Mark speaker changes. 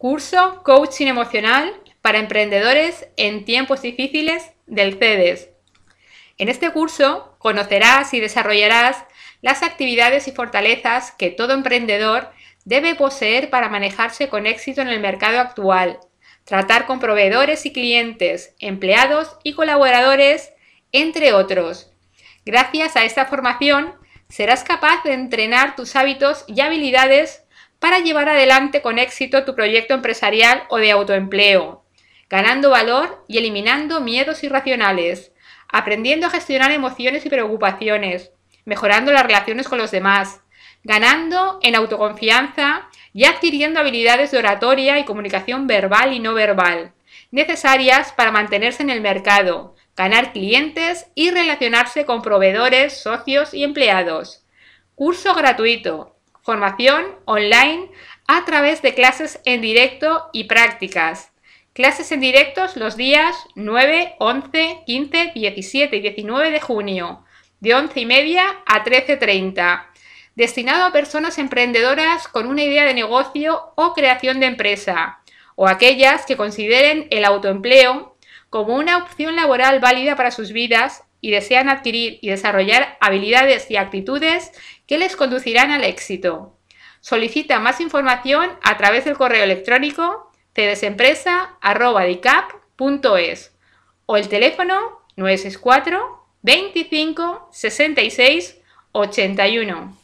Speaker 1: Curso Coaching Emocional para Emprendedores en Tiempos Difíciles del CEDES. En este curso conocerás y desarrollarás las actividades y fortalezas que todo emprendedor debe poseer para manejarse con éxito en el mercado actual, tratar con proveedores y clientes, empleados y colaboradores, entre otros. Gracias a esta formación serás capaz de entrenar tus hábitos y habilidades para llevar adelante con éxito tu proyecto empresarial o de autoempleo, ganando valor y eliminando miedos irracionales, aprendiendo a gestionar emociones y preocupaciones, mejorando las relaciones con los demás, ganando en autoconfianza y adquiriendo habilidades de oratoria y comunicación verbal y no verbal, necesarias para mantenerse en el mercado, ganar clientes y relacionarse con proveedores, socios y empleados. Curso gratuito formación online a través de clases en directo y prácticas. Clases en directos los días 9, 11, 15, 17 y 19 de junio, de 11 y media a 13.30, destinado a personas emprendedoras con una idea de negocio o creación de empresa, o aquellas que consideren el autoempleo como una opción laboral válida para sus vidas y desean adquirir y desarrollar habilidades y actitudes que les conducirán al éxito. Solicita más información a través del correo electrónico cedesempresa.dicap.es o el teléfono 964 25 66 81.